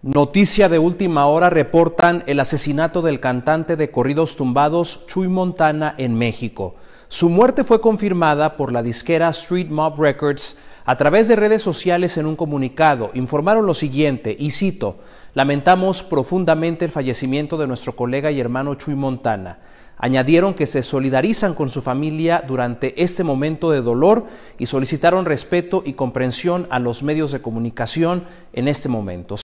Noticia de última hora reportan el asesinato del cantante de corridos tumbados Chuy Montana en México. Su muerte fue confirmada por la disquera Street Mob Records a través de redes sociales en un comunicado. Informaron lo siguiente, y cito, lamentamos profundamente el fallecimiento de nuestro colega y hermano Chuy Montana. Añadieron que se solidarizan con su familia durante este momento de dolor y solicitaron respeto y comprensión a los medios de comunicación en este momento.